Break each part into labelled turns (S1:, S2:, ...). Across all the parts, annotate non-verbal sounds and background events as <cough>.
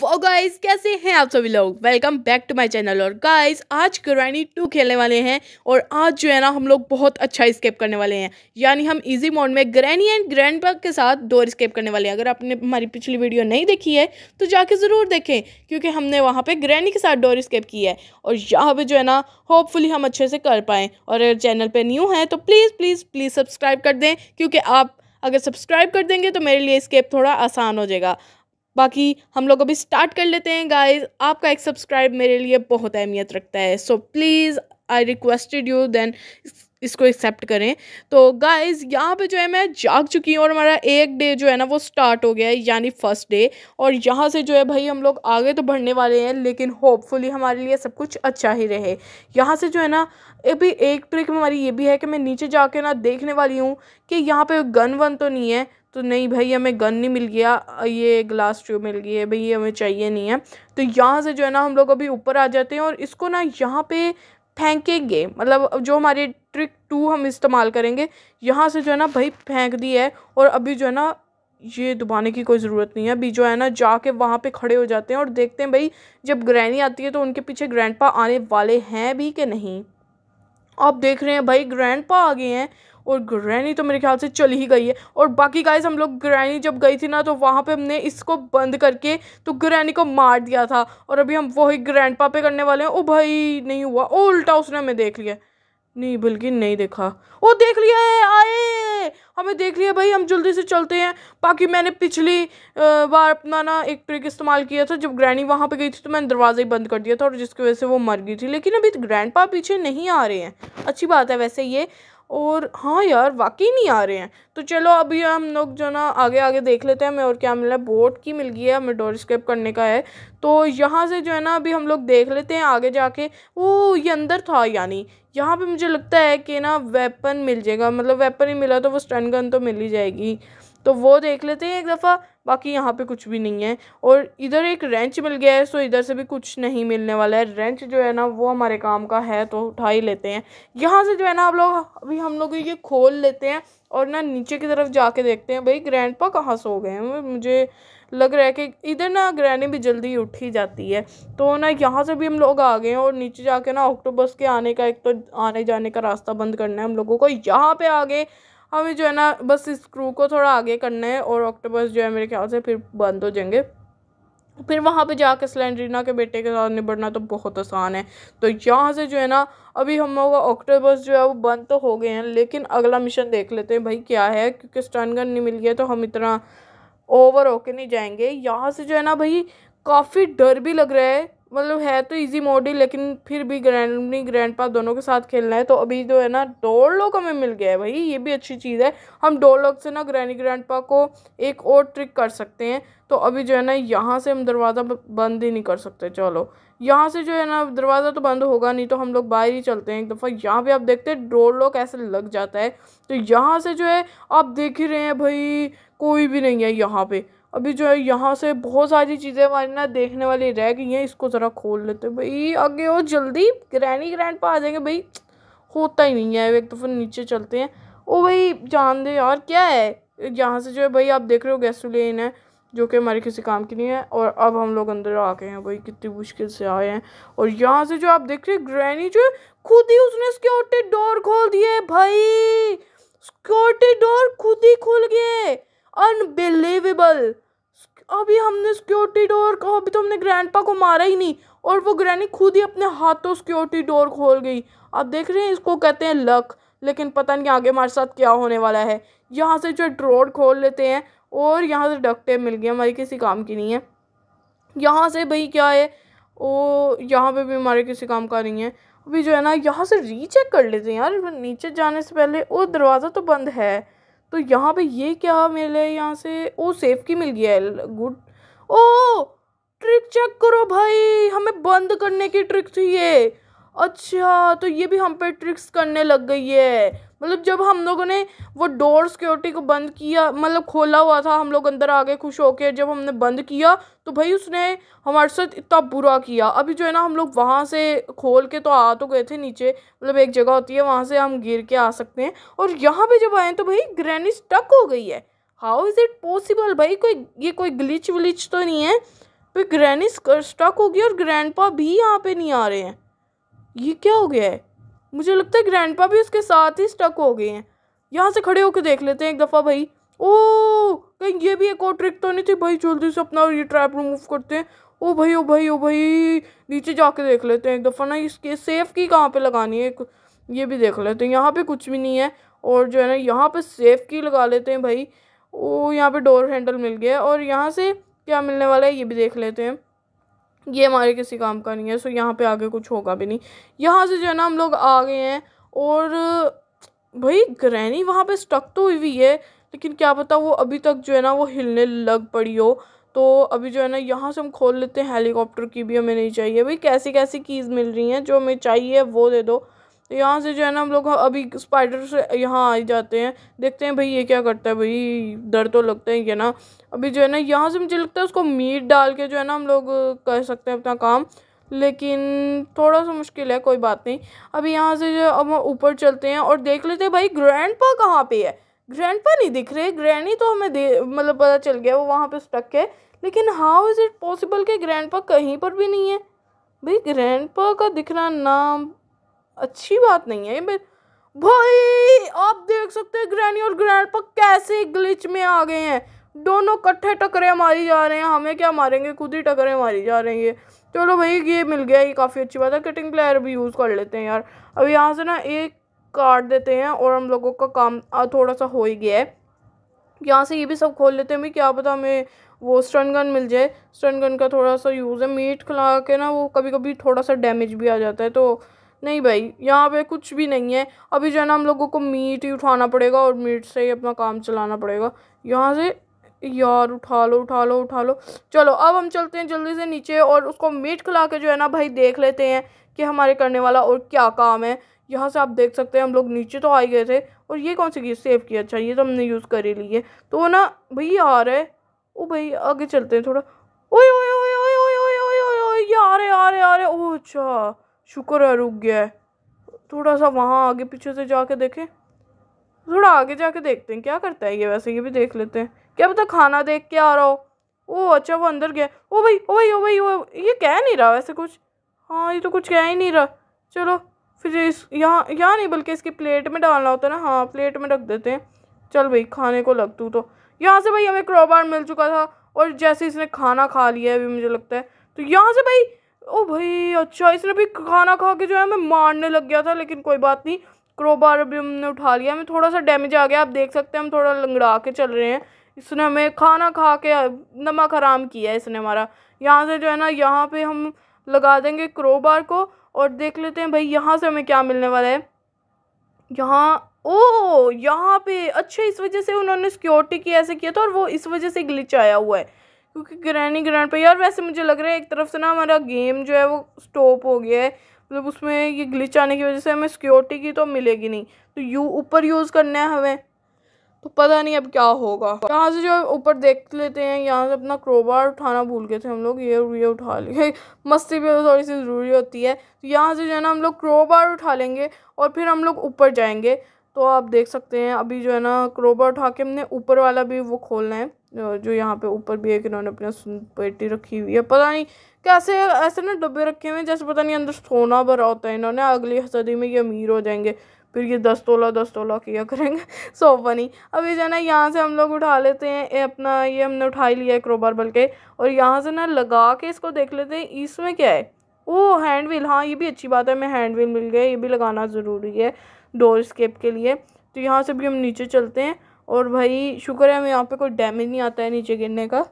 S1: वो गाइस कैसे हैं आप सभी लोग welcome back to my channel और गाइस आज ग्रैनी टू खेलने वाले हैं और आज जो है ना हम लोग बहुत अच्छा स्केप करने वाले हैं यानी हम इजी मोड में ग्रैनी एंड ग्रैंडपा के साथ डोर स्केप करने वाले हैं अगर आपने हमारी पिछली वीडियो नहीं देखी है तो जाके ज़रूर देखें क्योंकि हमने वहाँ पर ग्रैनी के साथ डोर स्केप की है और यहाँ पर जो है ना होपफुली हम अच्छे से कर पाएँ और अगर चैनल पर न्यू हैं तो प्लीज़ प्लीज़ प्लीज़ सब्सक्राइब कर दें क्योंकि आप अगर सब्सक्राइब कर देंगे तो मेरे लिए स्केप थोड़ा आसान हो जाएगा बाकी हम लोग अभी स्टार्ट कर लेते हैं गाइस आपका एक सब्सक्राइब मेरे लिए बहुत अहमियत रखता है so please I requested you then इसको एक्सेप्ट करें तो गाइस यहाँ पे जो है मैं जाग चुकी हूँ और हमारा एक डे जो है ना वो स्टार्ट हो गया है यानी फर्स्ट डे और यहाँ से जो है भाई हम लोग आगे तो बढ़ने वाले हैं लेकिन होपफुली हमारे लिए सब कुछ अच्छा ही रहे यहाँ से जो है ना अभी एक ट्रिक हमारी ये भी है कि मैं नीचे जा ना देखने वाली हूँ कि यहाँ पर गन वन तो नहीं है तो नहीं भाई हमें गन नहीं मिल गया ये ग्लास ट्यूब मिल गई है भाई ये हमें चाहिए नहीं है तो यहाँ से जो है ना हम लोग अभी ऊपर आ जाते हैं और इसको ना यहाँ पे फेंकेंगे मतलब जो हमारे ट्रिक टू हम इस्तेमाल करेंगे यहाँ से जो है ना भाई फेंक दी है और अभी जो है ना ये दुबाने की कोई ज़रूरत नहीं है अभी जो है ना जाके वहाँ पे खड़े हो जाते हैं और देखते हैं भाई जब ग्रैनी आती है तो उनके पीछे ग्रैंडपा आने वाले हैं भी कि नहीं आप देख रहे हैं भाई ग्रैंडपा आ गए हैं और ग्रैनी तो मेरे ख्याल से चली ही गई है और बाकी गाइज हम लोग ग्रैनी जब गई थी ना तो वहाँ पे हमने इसको बंद करके तो ग्रैनी को मार दिया था और अभी हम वही ग्रैंड पे करने वाले हैं ओ भाई नहीं हुआ ओ उल्टा उसने हमें देख लिया नहीं बल्कि नहीं देखा ओ देख लिया है आए हमें देख लिया भाई हम जल्दी से चलते हैं बाकी मैंने पिछली बार अपना ना एक ट्रिक इस्तेमाल किया था जब ग्रैनी वहाँ पे गई थी तो मैंने दरवाज़ा ही बंद कर दिया था और जिसकी वजह से वो मर गई थी लेकिन अभी ग्रैंड पीछे नहीं आ रहे हैं अच्छी बात है वैसे ये और हाँ यार वाकई नहीं आ रहे हैं तो चलो अभी हम लोग जो ना आगे आगे देख लेते हैं हमें और क्या मिला बोट की मिल गई है हमें डोर स्केप करने का है तो यहाँ से जो है ना अभी हम लोग देख लेते हैं आगे जाके वो ये अंदर था यानी यहाँ पे मुझे लगता है कि ना वेपन मिल जाएगा मतलब वेपन ही मिला तो वो स्टन गन तो मिल ही जाएगी तो वो देख लेते हैं एक दफ़ा बाकी यहाँ पे कुछ भी नहीं है और इधर एक रेंच मिल गया है सो तो इधर से भी कुछ नहीं मिलने वाला है रेंच जो है ना वो हमारे काम का है तो उठा ही लेते हैं यहाँ से जो है ना आप लोग अभी हम लोग ये खोल लेते हैं और ना नीचे की तरफ जाके देखते हैं भाई ग्रैंड पा कहाँ सो गए हैं मुझे लग रहा है कि इधर ना ग्रैनी भी जल्दी उठ ही जाती है तो ना यहाँ से भी हम लोग आ गए हैं और नीचे जाके ना ऑक्टोबस के आने का एक तो आने जाने का रास्ता बंद करना है हम लोगों को यहाँ पे आ गए हमें जो है ना बस इस स्क्रू को थोड़ा आगे करना है और ऑक्टोपस जो है मेरे ख्याल से फिर बंद हो जाएंगे फिर वहाँ पे जाके सिलेंड्रीना के बेटे के साथ निबड़ना तो बहुत आसान है तो यहाँ से जो है ना अभी हम लोग ऑक्टोबस जो है वो बंद तो हो गए हैं लेकिन अगला मिशन देख लेते हैं भाई क्या है क्योंकि स्टनगन नहीं मिल गया तो हम इतना ओवर होके नहीं जाएंगे यहाँ से जो है ना भाई काफ़ी डर भी लग रहा है मतलब है तो इजी मोड ही लेकिन फिर भी ग्रैंड मम्मी ग्रैंड पा दोनों के साथ खेलना है तो अभी जो है ना डोर लोग हमें मिल गया है भाई ये भी अच्छी चीज़ है हम डोर लोग से ना ग्रैनी ग्रैंड पा को एक और ट्रिक कर सकते हैं तो अभी जो है ना यहाँ से हम दरवाज़ा बंद ही नहीं कर सकते चलो यहाँ से जो है ना दरवाज़ा तो बंद होगा नहीं तो हम लोग बाहर ही चलते हैं एक दफ़ा यहाँ पर आप देखते हैं डोर लोग ऐसे लग जाता है तो यहाँ से जो है आप देख ही रहे हैं भाई कोई भी नहीं है यहाँ पर अभी जो है यहाँ से बहुत सारी चीज़ें हमारी ना देखने वाली रह गई हैं इसको ज़रा खोल लेते हैं भाई आगे वो जल्दी ग्रैनी ग्रैंड पर आ जाएंगे भाई होता ही नहीं है एक दफ़ा तो नीचे चलते हैं ओ भाई जान दे यार क्या है यहाँ से जो है भाई आप देख रहे हो लेन है जो कि हमारे किसी काम की नहीं है और अब हम लोग अंदर आ गए हैं भाई कितनी मुश्किल से आए हैं और यहाँ से जो आप देख रहे हैं ग्रैनी जो है खुद ही उसने सिक्योरिटी डोर खोल दिए भाई सिक्योरिटी डोर खुद ही खुल गए अनबिलीवेबल अभी हमने सिक्योरिटी डोर कहा अभी तो हमने ग्रैंडपा को मारा ही नहीं और वो ग्रैनी खुद ही अपने हाथों सिक्योरिटी डोर खोल गई आप देख रहे हैं इसको कहते हैं लक लेकिन पता नहीं आगे हमारे साथ क्या होने वाला है यहाँ से जो ड्रोर खोल लेते हैं और यहाँ से डकटे मिल गई हमारी किसी काम की नहीं है यहाँ से भाई क्या है ओ यहाँ पे भी हमारे किसी काम का नहीं है अभी जो है ना यहाँ से रीचेक कर लेते हैं यार नीचे जाने से पहले वो दरवाज़ा तो बंद है तो यहाँ पे ये क्या मिले यहाँ से ओ सेफ की मिल गया है गुड ओ ट्रिक चेक करो भाई हमें बंद करने की ट्रिक थी ये अच्छा तो ये भी हम पे ट्रिक्स करने लग गई है मतलब जब हम लोगों ने वो डोर सिक्योरिटी को बंद किया मतलब खोला हुआ था हम लोग अंदर आ गए खुश के जब हमने बंद किया तो भाई उसने हमारे साथ इतना बुरा किया अभी जो है ना हम लोग वहाँ से खोल के तो आ तो गए थे नीचे मतलब एक जगह होती है वहाँ से हम गिर के आ सकते हैं और यहाँ पर जब आए तो भाई ग्रैनी स्टक हो गई है हाउ इज़ इट पॉसिबल भाई कोई ये कोई ग्लिच विलिच तो नहीं है भाई ग्रैनी स्टक हो गई और ग्रैंड भी यहाँ पर नहीं आ रहे हैं ये क्या हो गया है मुझे लगता है ग्रैंडपा भी उसके साथ ही स्टक हो गए हैं यहाँ से खड़े होकर देख लेते हैं एक दफ़ा भाई ओ कहीं ये भी एक और ट्रिक तो नहीं थी भाई जल्दी से अपना ये ट्रैप रिमूव करते हैं ओ भाई ओ भाई ओ भाई नीचे जाके देख लेते हैं एक दफ़ा ना इसके सेफ की कहाँ पे लगानी है ये भी देख लेते हैं यहाँ पे कुछ भी नहीं है और जो है ना यहाँ पे सेफ की लगा लेते हैं भाई ओ यहाँ पे डोर हैंडल मिल गया और यहाँ से क्या मिलने वाला है ये भी देख लेते हैं ये हमारे किसी काम का नहीं है सो यहाँ पे आगे कुछ होगा भी नहीं यहाँ से जो है ना हम लोग आ गए हैं और भाई ग्रहणी वहाँ पे स्टक तो हुई हुई है लेकिन क्या पता वो अभी तक जो है ना वो हिलने लग पड़ी हो तो अभी जो है ना यहाँ से हम खोल लेते हैं हेलीकॉप्टर की भी हमें नहीं चाहिए भाई कैसी कैसी कीज़ मिल रही हैं जो हमें चाहिए वो दे दो तो यहाँ से जो है ना हम लोग अभी स्पाइडर से यहाँ आ जाते हैं देखते हैं भाई ये क्या करता है भाई डर तो लगता है ये ना अभी जो है ना यहाँ से मुझे लगता है उसको मीट डाल के जो है ना हम लोग कर सकते हैं अपना काम लेकिन थोड़ा सा मुश्किल है कोई बात नहीं अभी यहाँ से जो अब ऊपर चलते हैं और देख लेते हैं भाई ग्रैंड पा कहाँ पर है ग्रैंड पा नहीं दिख रहे ग्रैंड तो हमें दे मतलब पता चल गया वो वहाँ पर स्टक है लेकिन हाउ इज़ इट पॉसिबल कि ग्रैंड पा कहीं पर भी नहीं है भाई ग्रैंड पा का दिख रहा नाम अच्छी बात नहीं है बट भाई आप देख सकते हैं ग्रैनी और ग्रैंडपा कैसे ग्लिच में आ गए हैं दोनों कट्ठे टकरे मारी जा रहे हैं हमें क्या मारेंगे खुद ही टकरे मारी जा रही हैं चलो भाई ये मिल गया ये काफ़ी अच्छी बात है कटिंग प्लेयर भी यूज़ कर लेते हैं यार अब यहाँ से ना एक काट देते हैं और हम लोगों का काम थोड़ा सा हो ही गया है यहाँ से ये भी सब खोल लेते हैं भाई क्या पता हमें वो स्टन गन मिल जाए स्टन गन का थोड़ा सा यूज़ है मीट खिला के ना वो कभी कभी थोड़ा सा डैमेज भी आ जाता है तो नहीं भाई यहाँ पे कुछ भी नहीं है अभी जो है ना हम लोगों को मीट ही उठाना पड़ेगा और मीट से ही अपना काम चलाना पड़ेगा यहाँ से यार उठा लो उठा लो उठा लो चलो अब हम चलते हैं जल्दी से नीचे और उसको मीट खिला के जो है ना भाई देख लेते हैं कि हमारे करने वाला और क्या काम है यहाँ से आप देख सकते हैं हम लोग नीचे तो आ गए थे और ये कौन सी की सेव की अच्छा ये तो हमने यूज़ कर ही लिए है तो वो ना भाई आ रहा है ओ भाई आगे चलते हैं थोड़ा ओए ओए ओए ओए ओए ओए ओए ओए ये आ रहे आ रहे आ रहे ओ अच्छा शुक्र है रुक गया है थोड़ा सा वहाँ आगे पीछे से जाके देखें थोड़ा आगे जाके देखते हैं क्या करता है ये वैसे ये भी देख लेते हैं क्या पता खाना देख के आ रहा हो ओ अच्छा वो अंदर गया ओ भाई ओ भाई ओ भाई ओ ये कह नहीं रहा वैसे कुछ हाँ ये तो कुछ कह ही नहीं रहा चलो फिर इस यहाँ यहाँ नहीं बल्कि इसकी प्लेट में डालना होता है ना हाँ प्लेट में रख देते हैं चल भाई खाने को लग तू तो यहाँ से भाई हमें क्रोबार मिल चुका था और जैसे इसने खाना खा लिया है अभी मुझे लगता है तो यहाँ से भाई ओ भाई अच्छा इसने भी खाना खा के जो है मैं मारने लग गया था लेकिन कोई बात नहीं क्रोबार अभी हमने उठा लिया हमें थोड़ा सा डैमेज आ गया आप देख सकते हैं हम थोड़ा लंगड़ा के चल रहे हैं इसने हमें खाना खा के नमक हराम किया है इसने हमारा यहाँ से जो है ना यहाँ पे हम लगा देंगे क्रोबार को और देख लेते हैं भाई यहाँ से हमें क्या मिलने वाला है यहाँ ओ यहाँ पे अच्छा इस वजह से उन्होंने सिक्योरिटी की ऐसे किया था और वो इस वजह से ग्लिच आया हुआ है क्योंकि ग्रैनी ग्रैंड पर यार वैसे मुझे लग रहा है एक तरफ से ना हमारा गेम जो है वो स्टॉप हो गया है मतलब उसमें ये ग्लिच आने की वजह से हमें सिक्योरिटी की तो मिलेगी नहीं तो यू ऊपर यूज़ करना है हमें तो पता नहीं अब क्या होगा यहाँ से जो ऊपर देख लेते हैं यहाँ से अपना क्रोबार उठाना भूल गए थे हम लोग ये ये उठा लिए <laughs> मस्ती भी थोड़ी सी ज़रूरी होती है तो यहाँ से जो है ना हम लोग क्रोबार उठा लेंगे और फिर हम लोग ऊपर जाएंगे तो आप देख सकते हैं अभी जो है ना क्रोबार उठा के हमने ऊपर वाला भी वो खोलना है जो यहाँ पे ऊपर भी है कि इन्होंने अपनी पेटी रखी हुई है पता नहीं कैसे ऐसे ना डब्बे रखे हुए हैं जैसे पता नहीं अंदर सोना भरा होता है इन्होंने अगली सदी में ये अमीर हो जाएंगे फिर ये दस तोला दस तोला किया करेंगे <laughs> सो फनी अब ये जो ना यहाँ से हम लोग उठा लेते हैं ये अपना ये हमने उठा ही लिया है क्रोबार बल्कि और यहाँ से ना लगा के इसको देख लेते हैं इसमें क्या है वो हैंड व्हील हाँ ये भी अच्छी बात है हमें हैंड व्हील मिल गया ये भी लगाना ज़रूरी है डोर स्केप के लिए तो यहाँ से भी हम नीचे चलते हैं और भाई शुक्र है हमें यहाँ पे कोई डैमेज नहीं आता है नीचे गिरने का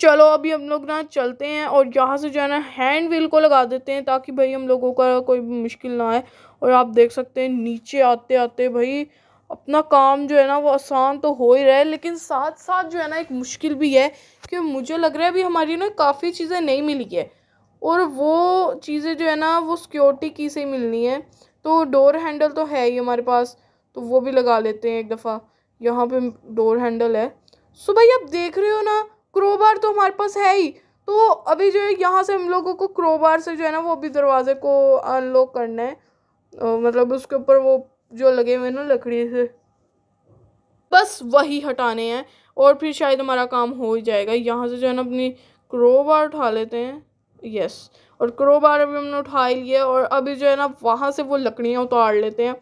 S1: चलो अभी हम लोग ना चलते हैं और यहाँ से जो है ना हैंड व्हील को लगा देते हैं ताकि भाई हम लोगों का कोई मुश्किल ना आए और आप देख सकते हैं नीचे आते आते भाई अपना काम जो है ना वो आसान तो हो ही रहा है लेकिन साथ साथ जो है ना एक मुश्किल भी है कि मुझे लग रहा है अभी हमारी ना काफ़ी चीज़ें नहीं मिली है और वो चीज़ें जो है ना वो सिक्योरिटी की से मिलनी है तो डोर हैंडल तो है ही हमारे पास तो वो भी लगा लेते हैं एक दफ़ा यहाँ पे डोर हैंडल है सो भाई आप देख रहे हो ना क्रोबार तो हमारे पास है ही तो अभी जो है यहाँ से हम लोगों को क्रोबार से जो है ना वो अभी दरवाजे को अनलॉक करना है तो मतलब उसके ऊपर वो जो लगे हुए ना लकड़ी से बस वही हटाने हैं और फिर शायद हमारा काम हो ही जाएगा यहाँ से जो है ना अपनी क्रोबार उठा लेते हैं यस और क्रोबार अभी हमने उठा ही लिया और अभी जो है ना वहाँ से वो लकड़ियाँ उतार लेते हैं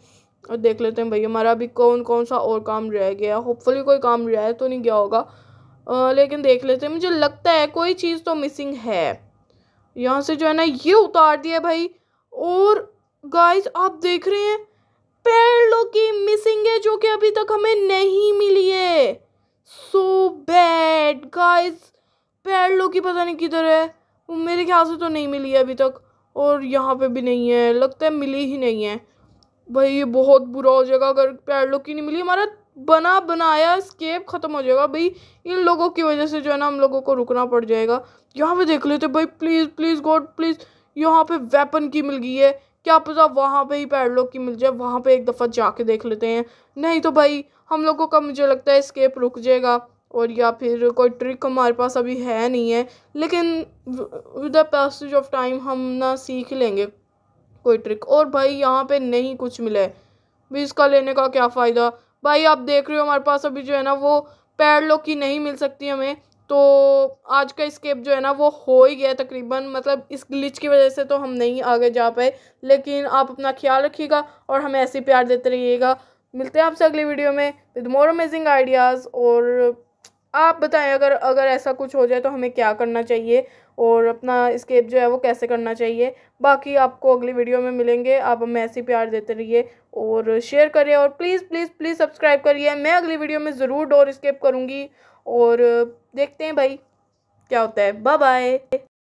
S1: और देख लेते हैं भाई हमारा अभी कौन कौन सा और काम रह गया होपफुली कोई काम रह तो नहीं गया होगा आ, लेकिन देख लेते हैं मुझे लगता है कोई चीज़ तो मिसिंग है यहाँ से जो है ना ये उतार दिया भाई और गाइस आप देख रहे हैं लोग की मिसिंग है जो कि अभी तक हमें नहीं मिली है सो बैड गाइस पेड़ों की पता नहीं किधर है वो मेरे ख्याल से तो नहीं मिली है अभी तक और यहाँ पे भी नहीं है लगता है मिली ही नहीं है भाई ये बहुत बुरा हो जाएगा अगर पैडलो की नहीं मिली हमारा बना बनाया स्केप ख़त्म हो जाएगा भाई इन लोगों की वजह से जो है ना हम लोगों को रुकना पड़ जाएगा यहाँ पे देख लेते भाई प्लीज़ प्लीज़ गॉड प्लीज़ यहाँ पे वेपन की मिल गई है क्या पता वहाँ पे ही पैडलॉक की मिल जाए वहाँ पे एक दफ़ा जाके देख लेते हैं नहीं तो भाई हम लोगों का मुझे लगता है स्केप रुक जाएगा और या फिर कोई ट्रिक हमारे पास अभी है नहीं है लेकिन with the passage of time हम ना सीख लेंगे कोई ट्रिक और भाई यहाँ पे नहीं कुछ मिला है भी इसका लेने का क्या फ़ायदा भाई आप देख रहे हो हमारे पास अभी जो है ना वो पैर लोग की नहीं मिल सकती हमें तो आज का स्केप जो है ना वो हो ही गया तकरीबन मतलब इस ग्लिच की वजह से तो हम नहीं आगे जा पाए लेकिन आप अपना ख्याल रखिएगा और हमें ऐसे प्यार देते रहिएगा मिलते हैं आपसे अगली वीडियो में विद मोर अमेजिंग आइडियाज़ और आप बताएं अगर अगर ऐसा कुछ हो जाए तो हमें क्या करना चाहिए और अपना इस्केप जो है वो कैसे करना चाहिए बाकी आपको अगली वीडियो में मिलेंगे आप हमें ऐसे प्यार देते रहिए और शेयर करिए और प्लीज़ प्लीज़ प्लीज़ सब्सक्राइब करिए मैं अगली वीडियो में ज़रूर डोर स्केप करूँगी और देखते हैं भाई क्या होता है बाय बाय